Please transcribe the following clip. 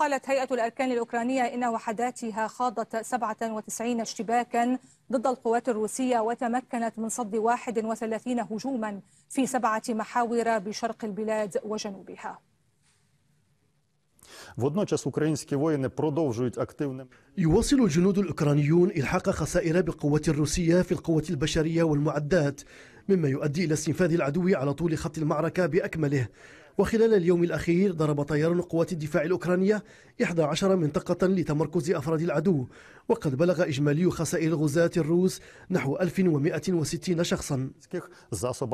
قالت هيئة الأركان الأوكرانية إن وحداتها خاضت 97 اشتباكا ضد القوات الروسية وتمكنت من صد 31 هجوما في سبعة محاور بشرق البلاد وجنوبها يواصل الجنود الأوكرانيون إلحاق خسائر بالقوة الروسية في القوة البشرية والمعدات مما يؤدي إلى استنفاذ العدو على طول خط المعركة بأكمله وخلال اليوم الأخير ضرب طيران قوات الدفاع الأوكرانية 11 منطقة لتمركز أفراد العدو وقد بلغ إجمالي خسائر الغزاة الروس نحو 1160 شخصا